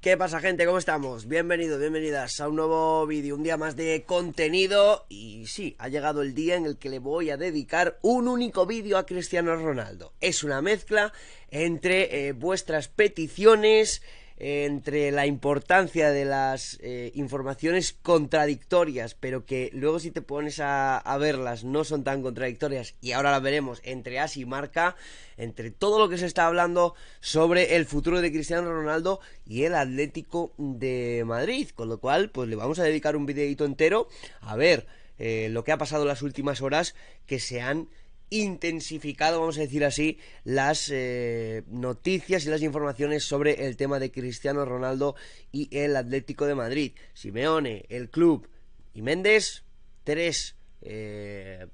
¿Qué pasa gente? ¿Cómo estamos? Bienvenidos, bienvenidas a un nuevo vídeo, un día más de contenido y sí, ha llegado el día en el que le voy a dedicar un único vídeo a Cristiano Ronaldo. Es una mezcla entre eh, vuestras peticiones, entre la importancia de las eh, informaciones contradictorias, pero que luego si te pones a, verlas no son tan contradictorias, y ahora las veremos entre AS y Marca, entre todo lo que se está hablando sobre el futuro de Cristiano Ronaldo y el Atlético de Madrid, con lo cual pues le vamos a dedicar un videito entero a ver eh, lo que ha pasado en las últimas horas que se han intensificado, vamos a decir así, las eh, noticias y las informaciones sobre el tema de Cristiano Ronaldo y el Atlético de Madrid. Simeone, el club y Méndez, tres, eh,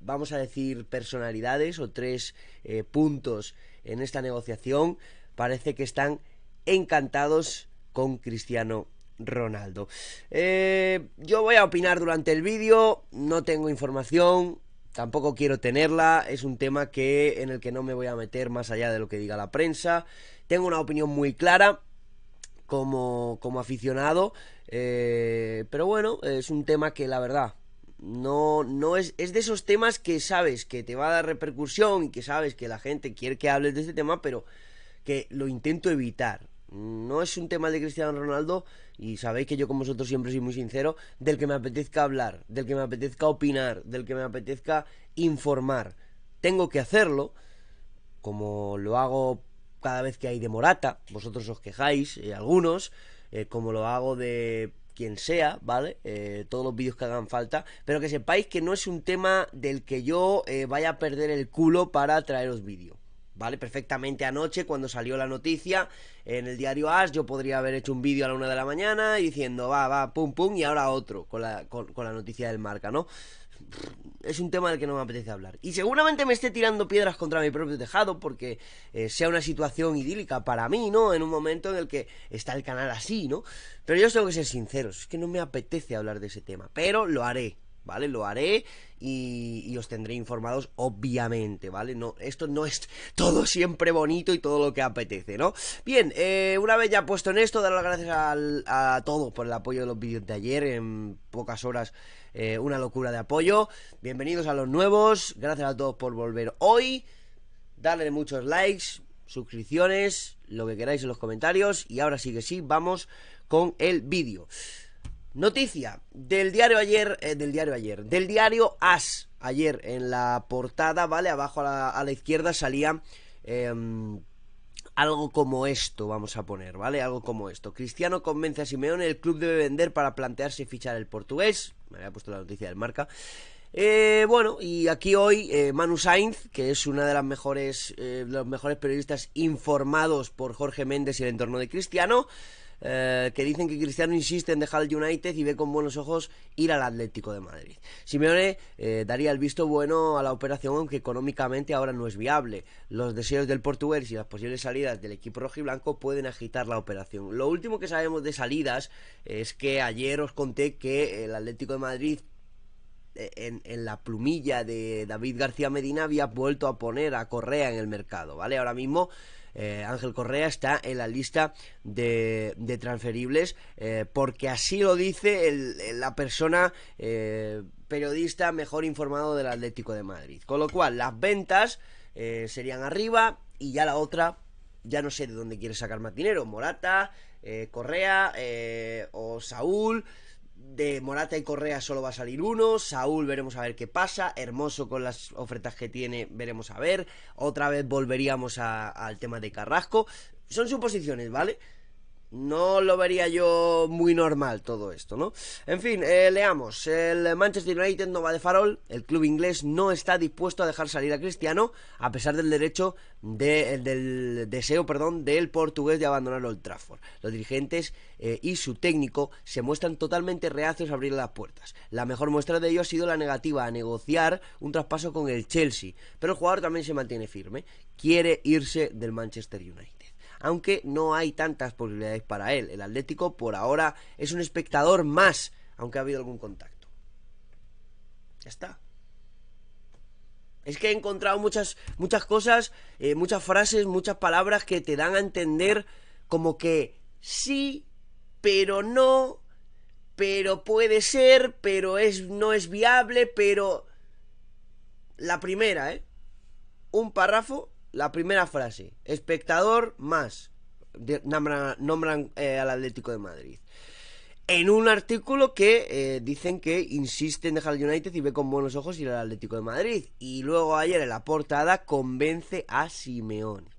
vamos a decir, personalidades o tres eh, puntos en esta negociación, parece que están encantados con Cristiano Ronaldo. yo voy a opinar durante el vídeo, no tengo información, tampoco quiero tenerla, es un tema que en el que no me voy a meter más allá de lo que diga la prensa. Tengo una opinión muy clara como, como aficionado, eh, pero bueno, es un tema que la verdad no, no es, es de esos temas que sabes que te va a dar repercusión y que sabes que la gente quiere que hables de este tema, pero que lo intento evitar. No es un tema de Cristiano Ronaldo y sabéis que yo con vosotros siempre soy muy sincero, del que me apetezca hablar, del que me apetezca opinar, del que me apetezca informar. Tengo que hacerlo, como lo hago cada vez que hay de Morata, vosotros os quejáis, eh, algunos, eh, como lo hago de quien sea, ¿vale? Eh, todos los vídeos que hagan falta, pero que sepáis que no es un tema del que yo vaya a perder el culo para traeros vídeos ¿vale? Perfectamente anoche, cuando salió la noticia en el diario As, yo podría haber hecho un vídeo a la una de la mañana diciendo, va, va, pum, pum, y ahora otro, con la, con, la noticia del marca, ¿no? Es un tema del que no me apetece hablar. Y seguramente me esté tirando piedras contra mi propio tejado porque eh, sea una situación idílica para mí, ¿no? En un momento en el que está el canal así, ¿no? Pero yo tengo que ser sinceros, es que no me apetece hablar de ese tema, pero lo haré, ¿vale? Lo haré y, os tendré informados, obviamente, ¿vale? No, esto no es todo siempre bonito y todo lo que apetece, ¿no? Bien, eh, una vez ya puesto en esto, dar las gracias a todos por el apoyo de los vídeos de ayer, en pocas horas eh, una locura de apoyo. Bienvenidos a los nuevos, gracias a todos por volver hoy, darle muchos likes, suscripciones, lo que queráis en los comentarios y ahora sí que sí, vamos con el vídeo. Noticia del diario ayer, eh, del diario ayer, del diario As. Ayer en la portada, ¿vale? Abajo a la, izquierda salía em, algo como esto, vamos a poner, ¿vale? Algo como esto. Cristiano convence a Simeone, el club debe vender para plantearse fichar el portugués. Me había puesto la noticia del marca. Eh, bueno, y aquí hoy eh, Manu Sainz, que es una de las mejores, eh, los mejores periodistas informados por Jorge Méndez y el entorno de Cristiano, eh, que dicen que Cristiano insiste en dejar el United y ve con buenos ojos ir al Atlético de Madrid. Simeone eh, daría el visto bueno a la operación, aunque económicamente ahora no es viable. Los deseos del portugués y las posibles salidas del equipo rojo y blanco pueden agitar la operación. Lo último que sabemos de salidas es que ayer os conté que el Atlético de Madrid eh, en, en, la plumilla de David García Medina había vuelto a poner a Correa en el mercado, ¿vale? Ahora mismo eh, Ángel Correa está en la lista de, transferibles eh, porque así lo dice la persona eh, periodista mejor informado del Atlético de Madrid. Con lo cual, las ventas serían arriba y ya la otra, ya no sé de dónde quiere sacar más dinero, Morata, Correa o Saúl de Morata y Correa solo va a salir uno. Saúl, veremos a ver qué pasa. Hermoso con las ofertas que tiene, veremos a ver. Otra vez volveríamos al tema de Carrasco. Son suposiciones, ¿vale? No lo vería yo muy normal todo esto, ¿no? En fin, eh, leamos. El Manchester United no va de farol. El club inglés no está dispuesto a dejar salir a Cristiano, a pesar del derecho eh, del deseo, perdón, del portugués de abandonar Old Trafford. Los dirigentes eh, y su técnico se muestran totalmente reacios a abrir las puertas. La mejor muestra de ello ha sido la negativa a negociar un traspaso con el Chelsea, pero el jugador también se mantiene firme. Quiere irse del Manchester United aunque no hay tantas posibilidades para él. El Atlético por ahora es un espectador más, aunque ha habido algún contacto. Ya está. Es que he encontrado muchas, muchas cosas, eh, muchas frases, muchas palabras que te dan a entender como que sí, pero no, pero puede ser, pero es, no es viable, pero... La primera, ¿eh? Un párrafo la primera frase, espectador más, nombran, eh, al Atlético de Madrid. En un artículo que eh, dicen que insiste en dejar al United y ve con buenos ojos ir al Atlético de Madrid. Y luego ayer en la portada convence a Simeón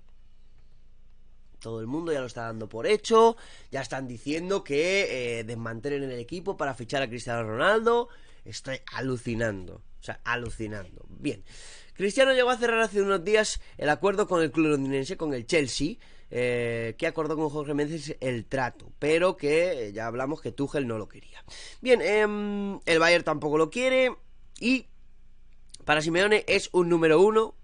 Todo el mundo ya lo está dando por hecho, ya están diciendo que eh, desmantelen el equipo para fichar a Cristiano Ronaldo. Estoy alucinando, o sea, alucinando. Bien. Cristiano llegó a cerrar hace unos días el acuerdo con el club londinense, con el Chelsea, eh, que acordó con Jorge Méndez el trato, pero que eh, ya hablamos que Tuchel no lo quería. Bien, em, el Bayern tampoco lo quiere y para Simeone es un número uno.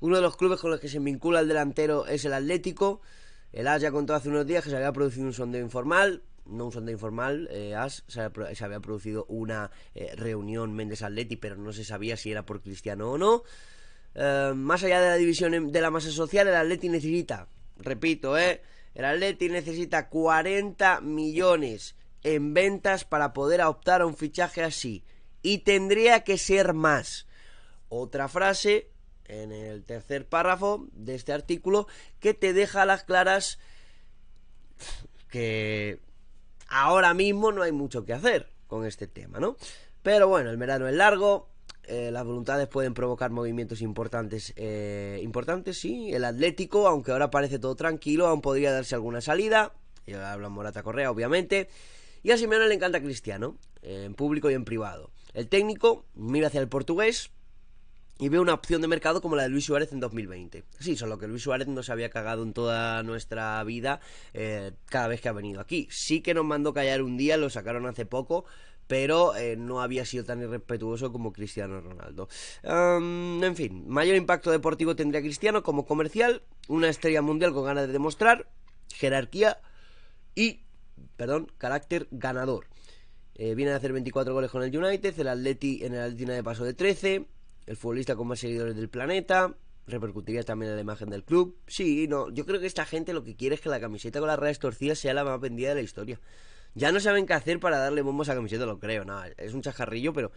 Uno de los clubes con los que se vincula el delantero es el Atlético. El As ya contó hace unos días que se había producido un sondeo informal, no un sondeo informal, eh, As se había, producido una reunión Méndez Atleti, pero no se sabía si era por Cristiano o no. Eh, más allá de la división de la masa social, el Atleti necesita, repito, eh, el Atleti necesita 40 millones en ventas para poder optar a un fichaje así. Y tendría que ser más. Otra frase en el tercer párrafo de este artículo que te deja a las claras que ahora mismo no hay mucho que hacer con este tema, ¿no? Pero bueno, el verano es largo, eh, las voluntades pueden provocar movimientos importantes. Eh, importantes, sí. El Atlético, aunque ahora parece todo tranquilo, aún podría darse alguna salida. Ya habla Morata Correa, obviamente. Y a Simeone le encanta Cristiano, en público y en privado. El técnico mira hacia el portugués, y veo una opción de mercado como la de Luis Suárez en 2020. Sí, solo que Luis Suárez no se había cagado en toda nuestra vida eh, cada vez que ha venido aquí. Sí que nos mandó callar un día, lo sacaron hace poco, pero eh, no había sido tan irrespetuoso como Cristiano Ronaldo. en fin, mayor impacto deportivo tendría Cristiano como comercial, una estrella mundial con ganas de demostrar, jerarquía y, perdón, carácter ganador. Eh, viene a hacer 24 goles con el United, el Atleti en el Altina de paso de 13 el futbolista con más seguidores del planeta, repercutiría también en la imagen del club. Sí, no, yo creo que esta gente lo que quiere es que la camiseta con las redes torcidas sea la más vendida de la historia. Ya no saben qué hacer para darle bombos a camiseta, lo creo, nada, es un chajarrillo, pero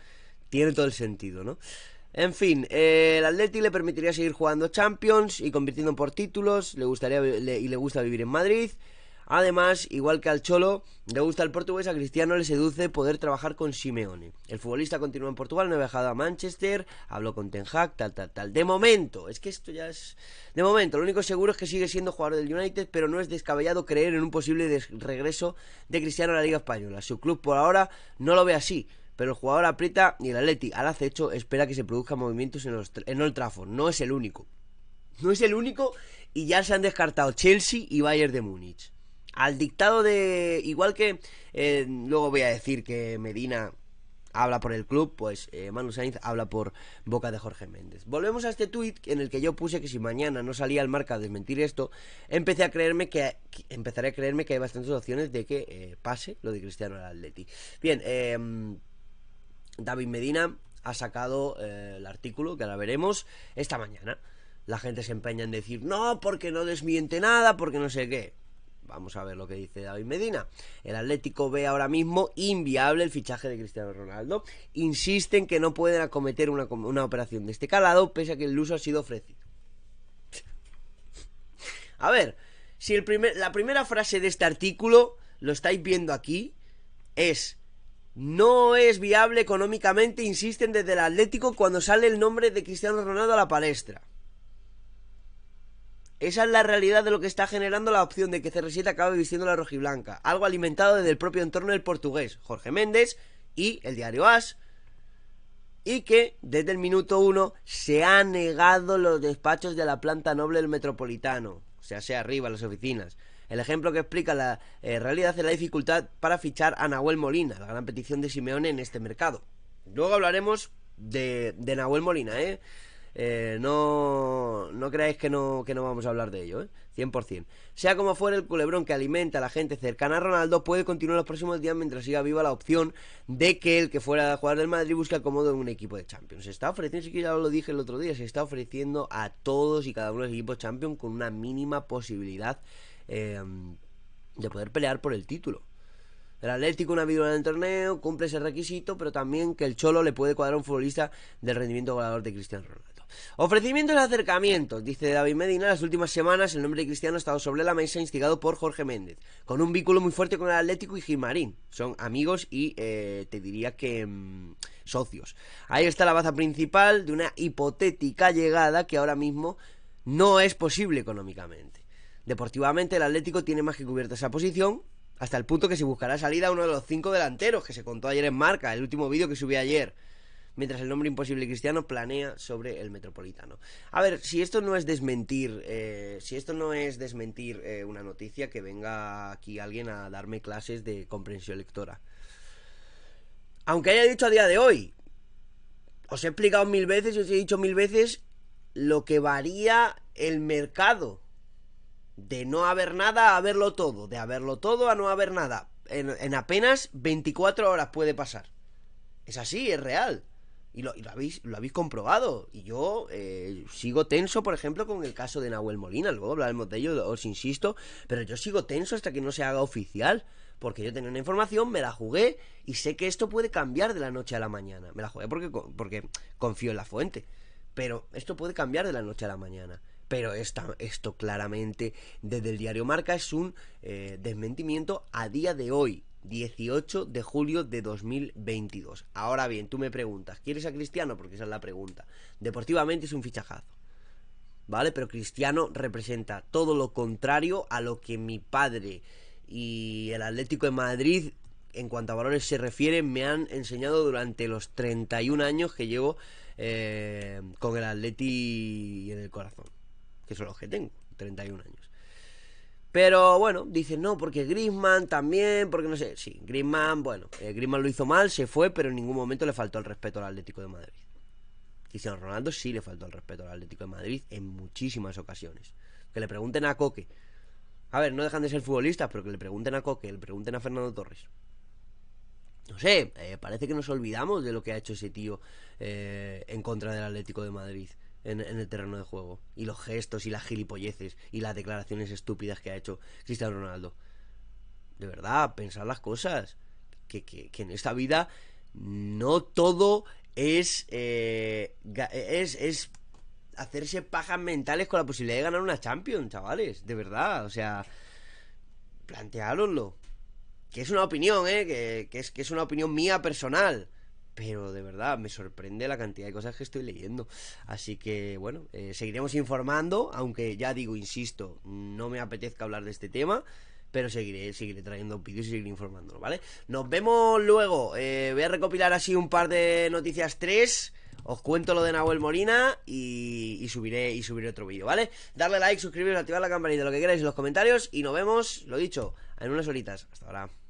tiene todo el sentido, ¿no? En fin, eh, el Atleti le permitiría seguir jugando Champions y convirtiendo por títulos, le gustaría y le gusta vivir en Madrid. Además, igual que al Cholo, le gusta el portugués, a Cristiano le seduce poder trabajar con Simeone. El futbolista continúa en Portugal, no ha viajado a Manchester, habló con Ten Hag, tal, tal, tal. De momento, es que esto ya es... De momento, lo único seguro es que sigue siendo jugador del United, pero no es descabellado creer en un posible regreso de Cristiano a la Liga Española. Su club por ahora no lo ve así pero el jugador aprieta y el Atleti al acecho espera que se produzcan movimientos en, los, en No es el único. No es el único y ya se han descartado Chelsea y Bayern de Múnich al dictado de... Igual que eh, luego voy a decir que Medina habla por el club, pues eh, Manu Sainz habla por boca de Jorge Méndez. Volvemos a este tuit en el que yo puse que si mañana no salía el marca a desmentir esto, empecé a creerme que, empezaré a creerme que hay bastantes opciones de que eh, pase lo de Cristiano al Atleti. Bien, em, David Medina ha sacado el artículo que ahora veremos esta mañana. La gente se empeña en decir no porque no desmiente nada, porque no sé qué. Vamos a ver lo que dice David Medina. El Atlético ve ahora mismo inviable el fichaje de Cristiano Ronaldo. Insisten que no pueden acometer una, operación de este calado, pese a que el luso ha sido ofrecido. a ver, si la primera frase de este artículo, lo estáis viendo aquí, es no es viable económicamente, insisten desde el Atlético cuando sale el nombre de Cristiano Ronaldo a la palestra. Esa es la realidad de lo que está generando la opción de que CR7 acabe vistiendo la rojiblanca, algo alimentado desde el propio entorno del portugués, Jorge Méndez y el diario As, y que desde el minuto uno se ha negado los despachos de la planta noble del metropolitano, o sea, sea arriba, las oficinas. El ejemplo que explica la eh, realidad es la dificultad para fichar a Nahuel Molina, la gran petición de Simeone en este mercado. Luego hablaremos de, de Nahuel Molina, ¿eh? Eh, no, no creáis que no, que no vamos a hablar de ello, ¿eh? 100%. Sea como fuera el culebrón que alimenta a la gente cercana a Ronaldo puede continuar los próximos días mientras siga viva la opción de que el que fuera a jugar del Madrid busque acomodo en un equipo de Champions. Se está ofreciendo, sí que ya lo dije el otro día, se está ofreciendo a todos y cada uno de los equipos Champions con una mínima posibilidad em, de poder pelear por el título. El Atlético, una vida en el torneo, cumple ese requisito, pero también que el Cholo le puede cuadrar a un futbolista del rendimiento goleador de Cristian Ronaldo. Ofrecimientos de acercamientos, dice David Medina. Las últimas semanas el nombre de Cristiano ha estado sobre la mesa instigado por Jorge Méndez, con un vínculo muy fuerte con el Atlético y Gilmarín. Son amigos y eh, te diría que mm, socios. Ahí está la baza principal de una hipotética llegada que ahora mismo no es posible económicamente. Deportivamente el Atlético tiene más que cubierta esa posición, hasta el punto que se buscará salida a uno de los cinco delanteros que se contó ayer en marca, el último vídeo que subí ayer mientras el nombre imposible cristiano planea sobre el metropolitano. A ver, si esto no es desmentir, eh, si esto no es desmentir eh, una noticia, que venga aquí alguien a darme clases de comprensión lectora. Aunque haya dicho a día de hoy, os he explicado mil veces os he dicho mil veces lo que varía el mercado. De no haber nada a haberlo todo, de haberlo todo a no haber nada. En, en, apenas 24 horas puede pasar. Es así, es real. Y lo, habéis, comprobado. Y yo eh, sigo tenso, por ejemplo, con el caso de Nahuel Molina. Luego hablaremos de ello, os insisto. Pero yo sigo tenso hasta que no se haga oficial. Porque yo tenía una información, me la jugué y sé que esto puede cambiar de la noche a la mañana. Me la jugué porque, porque confío en la fuente. Pero esto puede cambiar de la noche a la mañana. Pero esta, esto claramente desde el diario Marca es un eh, desmentimiento a día de hoy 18 de julio de 2022. Ahora bien, tú me preguntas, ¿quieres a Cristiano? Porque esa es la pregunta. Deportivamente es un fichajazo. ¿Vale? Pero Cristiano representa todo lo contrario a lo que mi padre y el Atlético de Madrid, en cuanto a valores se refieren me han enseñado durante los 31 años que llevo eh, con el Atleti en el corazón. Que son los que tengo, 31 años. Pero bueno, dicen no, porque Grisman también, porque no sé. Sí, Grisman, bueno, eh, lo hizo mal, se fue, pero en ningún momento le faltó el respeto al Atlético de Madrid. Cristiano Ronaldo sí le faltó el respeto al Atlético de Madrid en muchísimas ocasiones. Que le pregunten a Coque. A ver, no dejan de ser futbolistas, pero que le pregunten a Coque, le pregunten a Fernando Torres. No sé, eh, parece que nos olvidamos de lo que ha hecho ese tío eh, en contra del Atlético de Madrid en, el terreno de juego. Y los gestos y las gilipolleces y las declaraciones estúpidas que ha hecho Cristiano Ronaldo. De verdad, pensar las cosas. Que, en esta vida no todo es, eh, es, es hacerse pajas mentales con la posibilidad de ganar una Champions, chavales. De verdad, o sea, planteároslo. Que es una opinión, ¿eh? que, es, que es una opinión mía personal pero de verdad me sorprende la cantidad de cosas que estoy leyendo. Así que bueno, eh, seguiremos informando, aunque ya digo, insisto, no me apetezca hablar de este tema. Pero seguiré, seguiré trayendo vídeos y seguiré informándolo, ¿vale? Nos vemos luego. Eh, voy a recopilar así un par de noticias 3. Os cuento lo de Nahuel Morina y, subiré y subiré otro vídeo, ¿vale? Darle like, suscribiros, activar la campanita, lo que queráis en los comentarios. Y nos vemos, lo dicho, en unas horitas. Hasta ahora.